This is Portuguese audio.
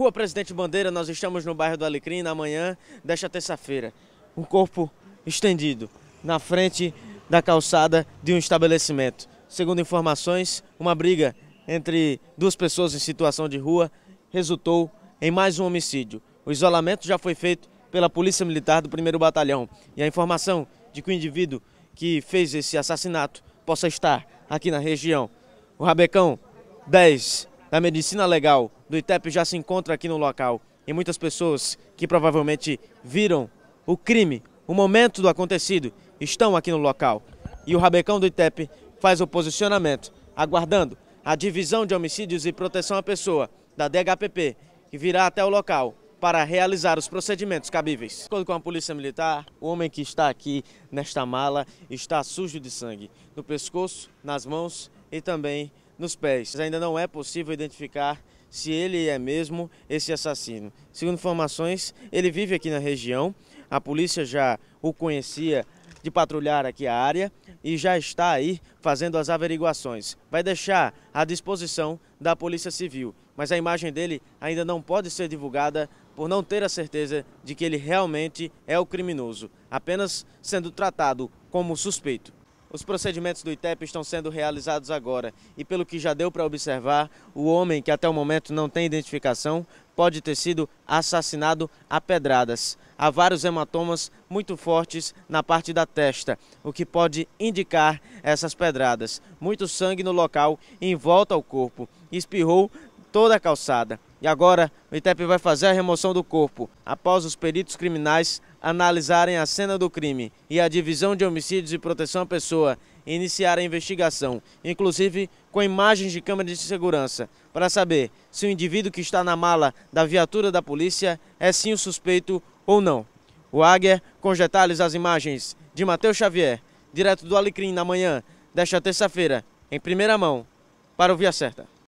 Rua Presidente Bandeira, nós estamos no bairro do Alecrim na manhã desta terça-feira. Um corpo estendido na frente da calçada de um estabelecimento. Segundo informações, uma briga entre duas pessoas em situação de rua resultou em mais um homicídio. O isolamento já foi feito pela Polícia Militar do 1 Batalhão e a informação de que o indivíduo que fez esse assassinato possa estar aqui na região. O Rabecão 10 da medicina legal do ITEP já se encontra aqui no local e muitas pessoas que provavelmente viram o crime, o momento do acontecido, estão aqui no local. E o Rabecão do ITEP faz o posicionamento, aguardando a divisão de homicídios e proteção à pessoa da DHPP, que virá até o local para realizar os procedimentos cabíveis. De acordo com a Polícia Militar, o homem que está aqui nesta mala está sujo de sangue, no pescoço, nas mãos e também nos pés. Ainda não é possível identificar se ele é mesmo esse assassino. Segundo informações, ele vive aqui na região. A polícia já o conhecia de patrulhar aqui a área e já está aí fazendo as averiguações. Vai deixar à disposição da Polícia Civil, mas a imagem dele ainda não pode ser divulgada por não ter a certeza de que ele realmente é o criminoso, apenas sendo tratado como suspeito. Os procedimentos do ITEP estão sendo realizados agora e, pelo que já deu para observar, o homem, que até o momento não tem identificação, pode ter sido assassinado a pedradas. Há vários hematomas muito fortes na parte da testa, o que pode indicar essas pedradas. Muito sangue no local em volta ao corpo. Espirrou toda a calçada. E agora, o ITEP vai fazer a remoção do corpo, após os peritos criminais analisarem a cena do crime e a divisão de homicídios e proteção à pessoa iniciar a investigação, inclusive com imagens de câmeras de segurança, para saber se o indivíduo que está na mala da viatura da polícia é sim o suspeito ou não. O Águia, com detalhes as imagens de Matheus Xavier, direto do Alecrim na manhã desta terça-feira, em primeira mão, para o Via Certa.